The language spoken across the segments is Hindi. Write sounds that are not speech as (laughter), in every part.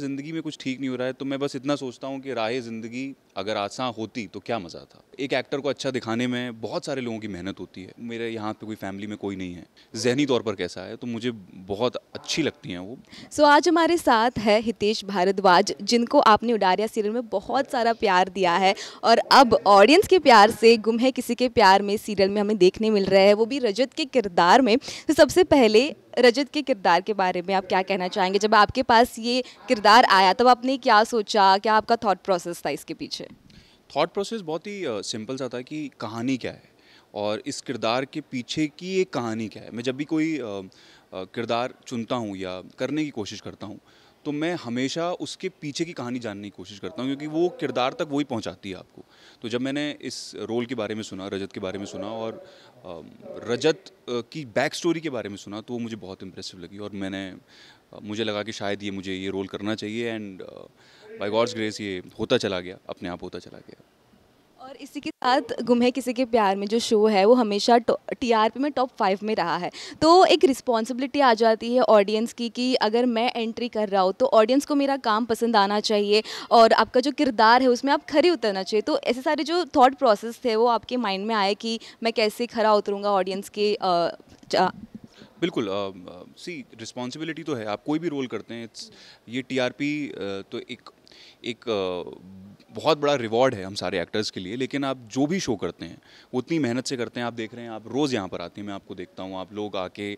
ज़िंदगी में कुछ ठीक नहीं हो रहा है तो मैं बस इतना सोचता हूँ कि राह ज़िंदगी अगर आसान होती तो क्या मज़ा था एक एक्टर को अच्छा दिखाने में बहुत सारे लोगों की मेहनत होती है मेरे यहाँ पे कोई फैमिली में कोई नहीं है जहनी तौर पर कैसा है तो मुझे बहुत अच्छी लगती हैं वो सो so, आज हमारे साथ है हितेश भारद्वाज जिनको आपने उडारिया सीरियल में बहुत सारा प्यार दिया है और अब ऑडियंस के प्यार से गुम है किसी के प्यार में सीरियल में हमें देखने मिल रहा है वो भी रजत के किरदार में तो सबसे पहले रजत के किरदार के बारे में आप क्या कहना चाहेंगे जब आपके पास ये किरदार आया तब आपने क्या सोचा क्या आपका थॉट प्रोसेस था इसके पीछे थॉट प्रोसेस बहुत ही सिंपल सा था कि कहानी क्या है और इस किरदार के पीछे की एक कहानी क्या है मैं जब भी कोई किरदार चुनता हूँ या करने की कोशिश करता हूँ तो मैं हमेशा उसके पीछे की कहानी जानने की कोशिश करता हूँ क्योंकि वो किरदार तक वही पहुँचाती है आपको तो जब मैंने इस रोल के बारे में सुना रजत के बारे में सुना और रजत की बैक स्टोरी के बारे में सुना तो वो मुझे बहुत इम्प्रेसिव लगी और मैंने मुझे लगा कि शायद ये मुझे ये रोल करना चाहिए एंड बाई गॉड्स ग्रेस ये होता चला गया अपने आप होता चला गया और इसी के साथ गुम है किसी के प्यार में जो शो है वो हमेशा टीआरपी में टॉप फाइव में रहा है तो एक रिस्पॉन्सिबिलिटी आ जाती है ऑडियंस की कि अगर मैं एंट्री कर रहा हूँ तो ऑडियंस को मेरा काम पसंद आना चाहिए और आपका जो किरदार है उसमें आप खरी उतरना चाहिए तो ऐसे सारे जो थाट प्रोसेस थे वो आपके माइंड में आए कि मैं कैसे खरा उतरूँगा ऑडियंस के आ, बिल्कुल सी रिस्पॉन्सिबिलिटी तो है आप कोई भी रोल करते हैं इट्स ये टीआरपी uh, तो एक एक uh, बहुत बड़ा रिवॉर्ड है हम सारे एक्टर्स के लिए लेकिन आप जो भी शो करते हैं उतनी मेहनत से करते हैं आप देख रहे हैं आप रोज़ यहाँ पर आते हैं मैं आपको देखता हूँ आप लोग आके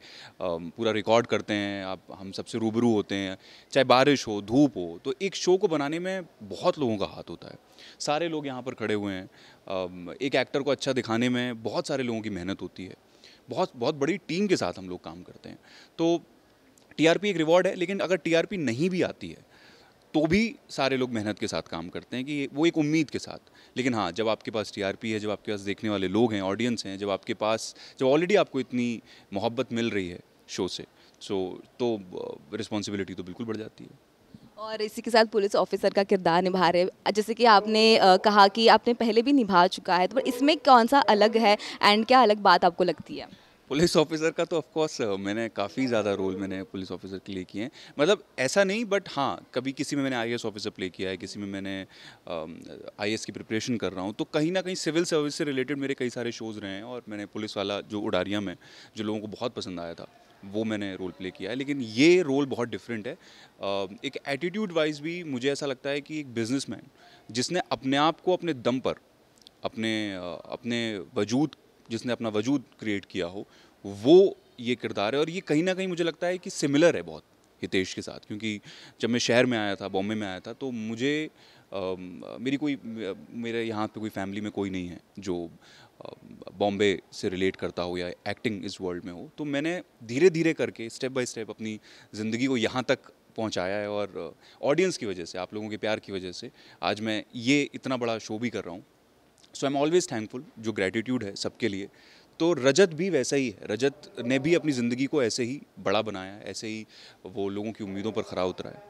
पूरा रिकॉर्ड करते हैं आप हम सबसे रूबरू होते हैं चाहे बारिश हो धूप हो तो एक शो को बनाने में बहुत लोगों का हाथ होता है सारे लोग यहाँ पर खड़े हुए हैं एक एक्टर को अच्छा दिखाने में बहुत सारे लोगों की मेहनत होती है बहुत बहुत बड़ी टीम के साथ हम लोग काम करते हैं तो टीआरपी एक रिवॉर्ड है लेकिन अगर टीआरपी नहीं भी आती है तो भी सारे लोग मेहनत के साथ काम करते हैं कि वो एक उम्मीद के साथ लेकिन हाँ जब आपके पास टीआरपी है जब आपके पास देखने वाले लोग हैं ऑडियंस हैं जब आपके पास जब ऑलरेडी आपको इतनी मोहब्बत मिल रही है शो से सो तो रिस्पॉन्सिबिलिटी तो बिल्कुल बढ़ जाती है और इसी के साथ पुलिस ऑफिसर का किरदार निभा रहे जैसे कि आपने कहा कि आपने पहले भी निभा चुका है तो इसमें कौन सा अलग है एंड क्या अलग बात आपको लगती है पुलिस ऑफिसर का तो ऑफकोर्स मैंने काफ़ी ज़्यादा रोल मैंने पुलिस ऑफिसर के लिए किए हैं मतलब ऐसा नहीं बट हाँ कभी किसी में मैंने आई ऑफिसर प्ले किया है किसी में मैंने आई की प्रिपरेशन कर रहा हूँ तो कहीं ना कहीं सिविल सर्विस से रिलेटेड मेरे कई सारे शोज़ रहे हैं और मैंने पुलिस वाला जो उडारिया में जो लोगों को बहुत पसंद आया था वो मैंने रोल प्ले किया है लेकिन ये रोल बहुत डिफरेंट है एक एटीट्यूड वाइज भी मुझे ऐसा लगता है कि एक बिजनेसमैन जिसने अपने आप को अपने दम पर अपने अपने वजूद जिसने अपना वजूद क्रिएट किया हो वो ये किरदार है और ये कहीं ना कहीं मुझे लगता है कि सिमिलर है बहुत हितेश के साथ क्योंकि जब मैं शहर में आया था बॉम्बे में आया था तो मुझे आ, मेरी कोई मेरे यहाँ पे कोई फैमिली में कोई नहीं है जो बॉम्बे से रिलेट करता हो या एक्टिंग इस वर्ल्ड में हो तो मैंने धीरे धीरे करके स्टेप बाय स्टेप अपनी ज़िंदगी को यहाँ तक पहुँचाया है और ऑडियंस की वजह से आप लोगों के प्यार की वजह से आज मैं ये इतना बड़ा शो भी कर रहा हूँ so I am always thankful जो ग्रेटिट्यूड है सबके लिए तो रजत भी वैसा ही है रजत ने भी अपनी ज़िंदगी को ऐसे ही बड़ा बनाया ऐसे ही वो लोगों की उम्मीदों पर खरा उतरा है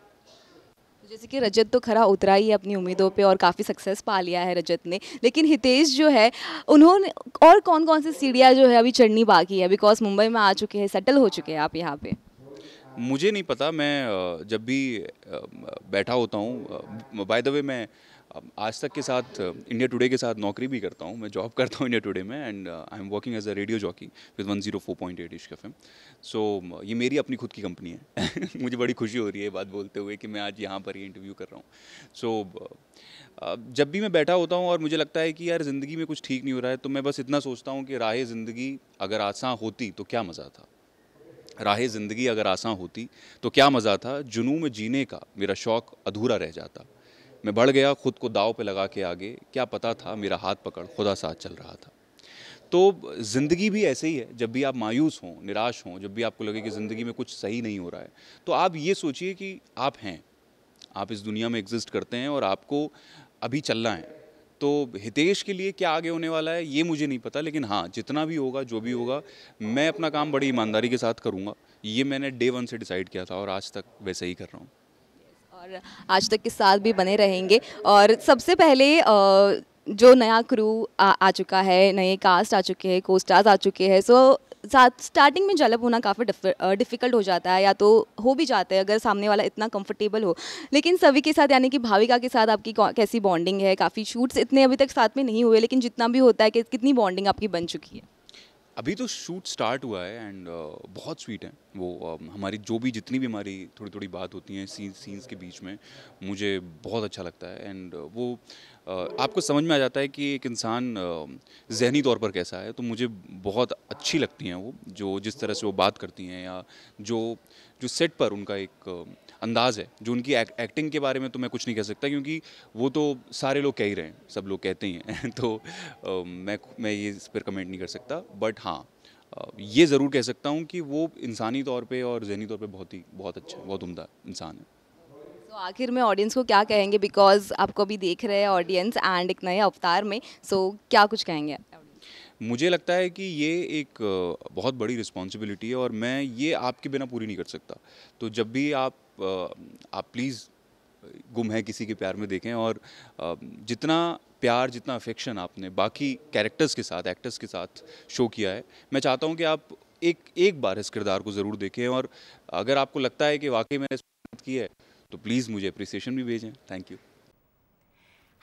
तो जैसे कि रजत तो खरा उतरा ही है अपनी उम्मीदों पे और काफ़ी सक्सेस पा लिया है रजत ने लेकिन हितेश जो है उन्होंने और कौन कौन सी सीढ़ियाँ जो है अभी चढ़नी बाकी है बिकॉज मुंबई में आ चुके हैं सेटल हो चुके हैं आप यहाँ पे मुझे नहीं पता मैं जब भी बैठा होता हूँ बाय द वे मैं आज तक के साथ इंडिया टुडे के साथ नौकरी भी करता हूँ मैं जॉब (laughs) करता हूँ इंडिया टुडे में and I am working as a radio jockey with one zero four point eight Ishq M so ये मेरी अपनी खुद की कंपनी है (laughs) मुझे बड़ी खुशी हो रही है बात बोलते हुए कि मैं आज यहाँ पर ही इंटरव्यू कर रहा हूँ सो so, uh, जब भी मैं बैठा होता हूँ और मुझे लगता है कि यार ज़िंदगी में कुछ ठीक नहीं हो रहा है तो मैं बस इतना सोचता हूँ कि राह ज़िंदगी अगर आसान होती तो क्या मज़ा था राह ज़िंदगी अगर आसान होती तो क्या मज़ा था जुनू में जीने का मेरा शौक़ अधूरा रह जाता मैं बढ़ गया ख़ुद को दाव पे लगा के आगे क्या पता था मेरा हाथ पकड़ खुदा साथ चल रहा था तो ज़िंदगी भी ऐसे ही है जब भी आप मायूस हों निराश हों जब भी आपको लगे कि ज़िंदगी में कुछ सही नहीं हो रहा है तो आप ये सोचिए कि आप हैं आप इस दुनिया में एग्जिस्ट करते हैं और आपको अभी चलना है तो हितेश के लिए क्या आगे होने वाला है ये मुझे नहीं पता लेकिन हाँ जितना भी होगा जो भी होगा मैं अपना काम बड़ी ईमानदारी के साथ करूँगा ये मैंने डे वन से डिसाइड किया था और आज तक वैसे ही कर रहा हूँ और आज तक के साथ भी बने रहेंगे और सबसे पहले जो नया क्रू आ, आ चुका है नए कास्ट आ चुके हैं को स्टार्स आ चुके हैं सो साथ स्टार्टिंग में जलब होना काफ़ी डिफ़िकल्ट हो जाता है या तो हो भी जाता है अगर सामने वाला इतना कंफर्टेबल हो लेकिन सभी के साथ यानी कि भाविका के साथ आपकी कैसी बॉन्डिंग है काफ़ी शूट्स इतने अभी तक साथ में नहीं हुए लेकिन जितना भी होता है कि कितनी बॉन्डिंग आपकी बन चुकी है अभी तो शूट स्टार्ट हुआ है एंड बहुत स्वीट है वो हमारी जो भी जितनी भी हमारी थोड़ी थोड़ी बात होती है सीन सीन्स के बीच में मुझे बहुत अच्छा लगता है एंड वो आपको समझ में आ जाता है कि एक इंसान जहनी तौर पर कैसा है तो मुझे बहुत अच्छी लगती हैं वो जो जिस तरह से वो बात करती हैं या जो जो सेट पर उनका एक अंदाज़ है जो उनकी एक, एक्टिंग के बारे में तो मैं कुछ नहीं कह सकता क्योंकि वो तो सारे लोग कह ही रहे हैं सब लोग कहते ही हैं (laughs) तो आ, मैं मैं ये इस पर कमेंट नहीं कर सकता बट हाँ ये ज़रूर कह सकता हूँ कि वो इंसानी तौर पे और जहनी तौर पे बहुत ही बहुत अच्छा बहुत उमदा इंसान है तो आखिर में ऑडियंस को क्या कहेंगे बिकॉज आपको भी देख रहे हैं ऑडियंस एंड एक नए अवतार में सो so, क्या कुछ कहेंगे मुझे लगता है कि ये एक बहुत बड़ी रिस्पॉन्सिबिलिटी है और मैं ये आपके बिना पूरी नहीं कर सकता तो जब भी आप आप प्लीज़ गुम है किसी के प्यार में देखें और जितना प्यार जितना अफेक्शन आपने बाकी कैरेक्टर्स के साथ एक्टर्स के साथ शो किया है मैं चाहता हूँ कि आप एक एक बार इस किरदार को ज़रूर देखें और अगर आपको लगता है कि वाकई मैंने की है तो प्लीज़ मुझे अप्रिसिएशन भी भेजें थैंक यू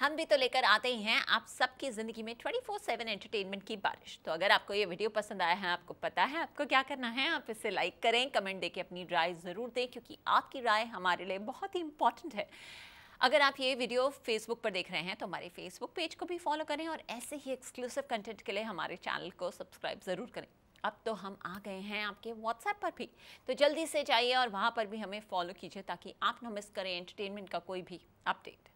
हम भी तो लेकर आते ही हैं आप सबकी ज़िंदगी में 24/7 एंटरटेनमेंट की बारिश तो अगर आपको ये वीडियो पसंद आया है आपको पता है आपको क्या करना है आप इसे लाइक करें कमेंट देके अपनी राय ज़रूर दें क्योंकि आपकी राय हमारे लिए बहुत ही इंपॉर्टेंट है अगर आप ये वीडियो फेसबुक पर देख रहे हैं तो हमारे फेसबुक पेज को भी फॉलो करें और ऐसे ही एक्सक्लूसिव कंटेंट के लिए हमारे चैनल को सब्सक्राइब ज़रूर करें अब तो हम आ गए हैं आपके व्हाट्सएप पर भी तो जल्दी से जाइए और वहाँ पर भी हमें फॉलो कीजिए ताकि आप ना मिस करें एंटरटेनमेंट का कोई भी अपडेट